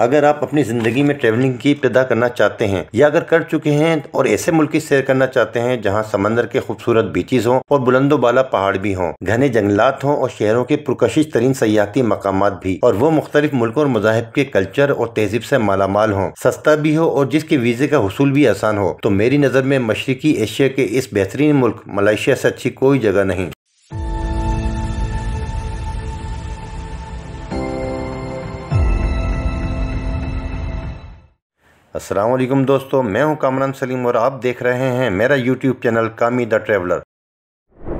अगर आप अपनी ज़िंदगी में ट्रैवलिंग की इब्तदा करना चाहते हैं या अगर कर चुके हैं और ऐसे मुल्क की सैर करना चाहते हैं जहां समंदर के खूबसूरत बीचेस हों और बुलंदो बाला पहाड़ भी हों घने जंगलात हों और शहरों के पुरकशिश तरीन सयाहती मकाम भी और वो मुख्तलिफ मुल्कों और मजाहब के कल्चर और तहजीब से मालामाल हों सस्ता भी हो और जिसके वीज़े का हसूल भी आसान हो तो मेरी नज़र में मशरकी एशिया के इस बेहतरीन मुल्क मलेशिया से अच्छी कोई जगह नहीं अस्सलाम दोस्तों मैं हूं कामरान सलीम और आप देख रहे हैं मेरा YouTube channel Kami the traveller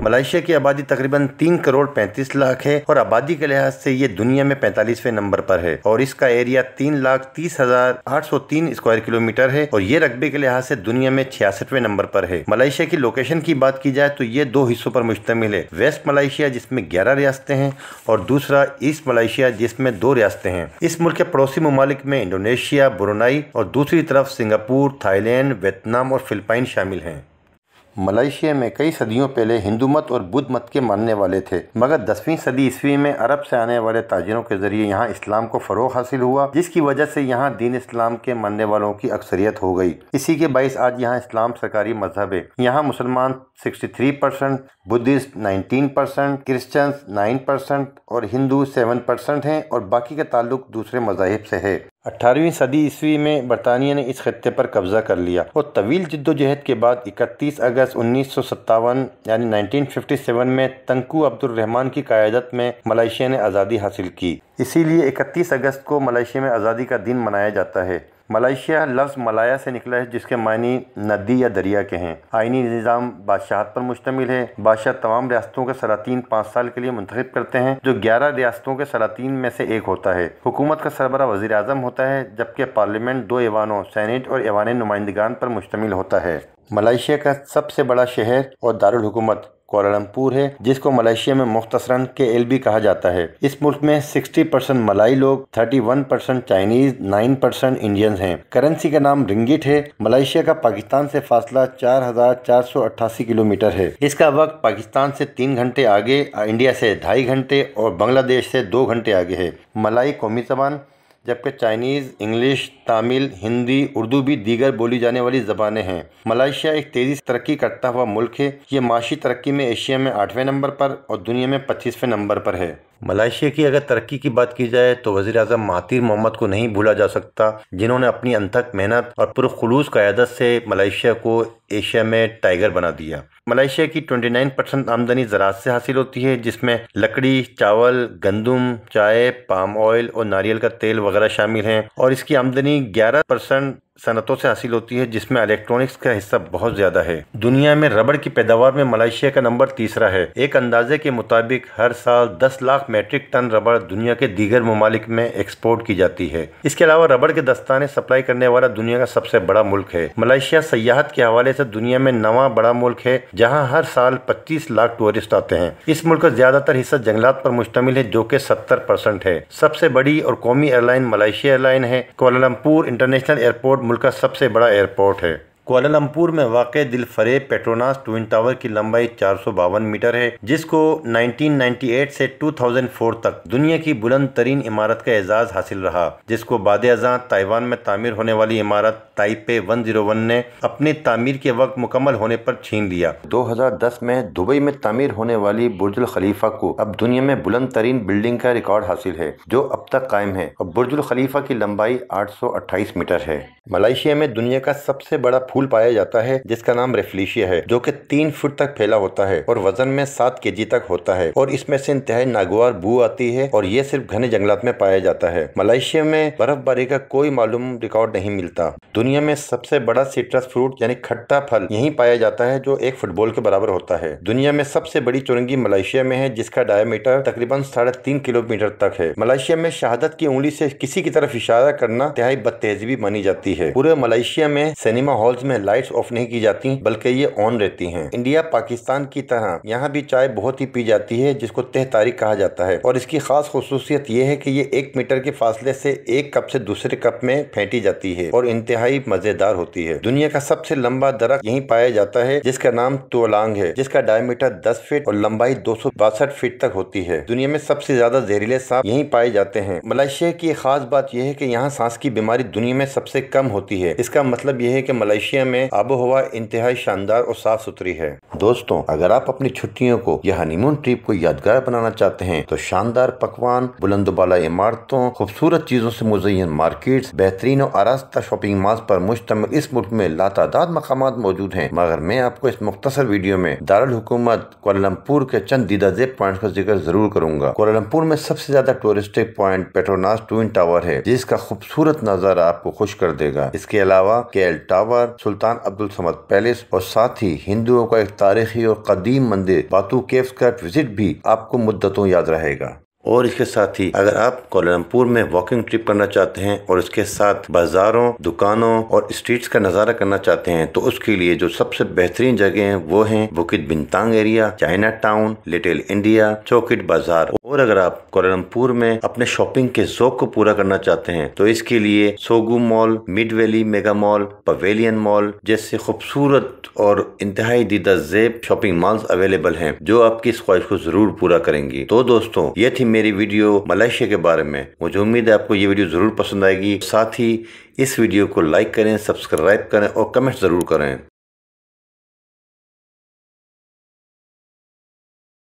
Malaysia की आबादी तकरीबन तीन करोड़ पैंतीस लाख है और आबादी के लिहाज से ये दुनिया में पैंतालीसवें नंबर पर है और इसका एरिया तीन लाख तीस हजार आठ सौ तीन स्क्वायर किलोमीटर है और ये रकबे के लिहाज से दुनिया में छियासठवें नंबर पर है मलाइशिया की लोकेशन की बात की जाए तो ये दो हिस्सों पर मुश्तमिल है वेस्ट मलाइशिया जिसमें ग्यारह रियासतें हैं और दूसरा ईस्ट मलाइशिया जिसमें दो रियासतें हैं इस मुल्क के पड़ोसी ममालिक में इंडोनेशिया ब्रुनाई और दूसरी तरफ सिंगापुर थाईलैंड वियतनाम और फिलिपाइन शामिल हैं मलेशिया में कई सदियों पहले हिंदू मत और बुद्ध मत के मानने वाले थे मगर दसवीं सदी ईस्वी में अरब से आने वाले ताजरों के जरिए यहाँ इस्लाम को फरोह हासिल हुआ जिसकी वजह से यहाँ दीन इस्लाम के मानने वालों की अक्सरियत हो गई इसी के बाईस आज यहाँ इस्लाम सरकारी मजहब है यहाँ मुसलमान three percent Buddhist nineteen percent Christian nine percent और हिंदू सेवन परसेंट हैं और बाकी का ताल्लुक दूसरे मजाहब से है अट्ठारहवीं सदी ईस्वी में बरतानिया ने इस खत्े पर कब्जा कर लिया और तवील जद्दोजहद के बाद 31 अगस्त उन्नीस यानी 1957 में तंकू अब्दुलरहमान की क़्यादत में मलेशिया ने आज़ादी हासिल की इसीलिए 31 अगस्त को मलेशिया में आज़ादी का दिन मनाया जाता है मलाइशिया लफ्ज़ मलाया से निकला है जिसके मायने नदी या दरिया के हैं आइनी निज़ाम बादशाहत पर मुश्तमिल है बादशाह तमाम रियासतों के सलातीन पाँच साल के लिए मुंतब करते हैं जो ग्यारह रियासतों के सलातीन में से एक होता है हुकूमत का सरबरा वजी अजम होता है जबकि पार्लियामेंट दो ईवानों सैनेट और ईवान नुमाइंदगान पर मुश्तमिल होता है मलाइशिया का सबसे बड़ा शहर और दारकूमत कोलमपुर है जिसको मलेशिया में मुख्तसरन के एल भी कहा जाता है इस मुल्क में 60 परसेंट मलाई लोग 31 परसेंट चाइनीज 9 परसेंट इंडियन हैं करेंसी का नाम रिंगिट है मलेशिया का पाकिस्तान से फासला 4,488 किलोमीटर है इसका वक्त पाकिस्तान से तीन घंटे आगे इंडिया से ढाई घंटे और बांग्लादेश से दो घंटे आगे है मलाई कौमी जबान जबकि चाइनीज़ इंग्लिश तमिल हिंदी उर्दू भी दीगर बोली जाने वाली ज़बानें हैं मलाइशिया एक तेज़ी से तरक्की करता हुआ मुल्क है ये माशी तरक्की में एशिया में आठवें नंबर पर और दुनिया में पच्चीसवें नंबर पर है मलाइशिया की अगर तरक्की की बात की जाए तो वजी अजम महातिर मोहम्मद को नहीं भूला जा सकता जिन्होंने अपनी अनथक मेहनत और पुरखलूस क्यादत से मलाइशिया को एशिया में टाइगर बना दिया मलाइशिया की 29 परसेंट आमदनी ज़रात से हासिल होती है जिसमें लकड़ी चावल गंदम चाय पाम ऑयल और नारियल का तेल वगैरह शामिल हैं और इसकी आमदनी 11 परसेंट सनतों से हासिल होती है जिसमें इलेक्ट्रॉनिक्स का हिस्सा बहुत ज़्यादा है दुनिया में रबड़ की पैदावार में मलेशिया का नंबर तीसरा है एक अंदाजे के मुताबिक हर साल 10 लाख मेट्रिक टन रबड़ दुनिया के दीगर ममालिक में एक्सपोर्ट की जाती है इसके अलावा रबड़ के दस्ताने सप्लाई करने वाला दुनिया का सबसे बड़ा मुल्क है मलेशिया सियाहत के हवाले से दुनिया में नवा बड़ा मुल्क है जहाँ हर साल पच्चीस लाख टूरिस्ट आते हैं इस मुल्क का ज्यादातर हिस्सा जंगलात पर मुश्तमिल है जो की सत्तर परसेंट है सबसे बड़ी और कौमी एयरलाइन मलेशिया एयरलाइन है कोलमपुर इंटरनेशनल एयरपोर्ट मुल्क का सबसे बड़ा एयरपोर्ट है कोलालमपुर में वाक़ दिलफरेब पेट्रोनास ट्विन टावर की लंबाई चार मीटर है जिसको 1998 से 2004 तक दुनिया की बुलंद तरीन इमारत का एजाज़ हासिल रहा जिसको बाद अजा ताइवान में तामीर होने वाली इमारत ताइपे 101 ने अपनी तामीर के वक्त मुकम्मल होने पर छीन लिया 2010 में दुबई में तामीर होने वाली बुर्जुल खलीफा को अब दुनिया में बुलंद तरीन बिल्डिंग का रिकॉर्ड हासिल है जो अब तक कायम है और बुर्जुल खलीफा की लंबाई आठ मीटर है मलेशिया में दुनिया का सबसे बड़ा फूल पाया जाता है जिसका नाम रेफलीशिया है जो की तीन फुट तक फैला होता है और वजन में सात के तक होता है और इसमें से इंतहाई नागवार बू आती है और ये सिर्फ घने जंगलात में पाया जाता है मलेशिया में बर्फबारी का कोई मालूम रिकॉर्ड नहीं मिलता दुनिया में सबसे बड़ा सिट्रस फ्रूट यानी खट्टा फल यही पाया जाता है जो एक फुटबॉल के बराबर होता है दुनिया में सबसे बड़ी चुरंगी मलेशिया में है जिसका डायमीटर तकरीबन साढ़े तीन किलोमीटर तक है मलेशिया में शहादत की उंगली से किसी की तरफ इशारा करना तिहाई बदतेजी मानी जाती है पूरे मलेशिया में सिनेमा हॉल्स में लाइट्स ऑफ नहीं की जाती बल्कि ये ऑन रहती हैं इंडिया पाकिस्तान की तरह यहाँ भी चाय बहुत ही पी जाती है जिसको तह तारीख कहा जाता है और इसकी खास खसूसियत यह है कि ये एक मीटर के फासले से एक कप से दूसरे कप में फेंटी जाती है और इंतहाई मजेदार होती है दुनिया का सबसे लंबा दरख्त यही पाया जाता है जिसका नाम तोलांग है जिसका डायमीटर दस फीट और लंबाई दो फीट तक होती है दुनिया में सबसे ज्यादा जहरीले सांप यही पाए जाते हैं मलेशिया की खास बात यह है की यहाँ सांस की बीमारी दुनिया में सबसे कम होती है इसका मतलब यह है की मलेशिया एशिया में हवा इंतहाई शानदार और साफ सुथरी है दोस्तों अगर आप अपनी छुट्टियों को या हनीमून ट्रिप को यादगार बनाना चाहते हैं तो शानदार पकवान बुलंदबाला इमारतों खूबसूरत चीजों से मुजयन मार्केट बेहतरीन और आरास्ता शॉपिंग मॉल पर मुश्तम इस मुल्क में लातादाद मकाम मौजूद हैं मगर मैं आपको इस मुख्तर वीडियो में दारुल हुकूमत कोलमपुर के चंद जेब पॉइंट का जिक्र जरूर करूंगा कोलमपुर में सबसे ज्यादा touristic point Petronas twin tower है जिसका खूबसूरत नजारा आपको खुश कर देगा इसके अलावा KL tower Sultan Abdul Samad palace और साथ ही हिंदुओं का एक तारीखी और कदीम मंदिर बातू केव्स का विजिट भी आपको मुद्दतों याद रहेगा और इसके साथ ही अगर आप कोलमपुर में वॉकिंग ट्रिप करना चाहते हैं और इसके साथ बाजारों दुकानों और स्ट्रीट्स का नज़ारा करना चाहते हैं तो उसके लिए जो सबसे बेहतरीन जगह है वो है Bukit Bintang area China town little India Chow Kit बाजार और अगर आप कोलमपुर में अपने शॉपिंग के शौक को पूरा करना चाहते हैं तो इसके लिए Sogo mall Mid Valley Mega Mall Pavilion mall जैसे खूबसूरत और इंतहाई दीदा जेब शॉपिंग मॉल्स अवेलेबल हैं जो आपकी इस ख्वाहिश को जरूर पूरा करेंगी तो दोस्तों ये थी मेरी वीडियो मलेशिया के बारे में मुझे उम्मीद है आपको ये वीडियो ज़रूर पसंद आएगी साथ ही इस वीडियो को लाइक करें सब्सक्राइब करें और कमेंट ज़रूर करें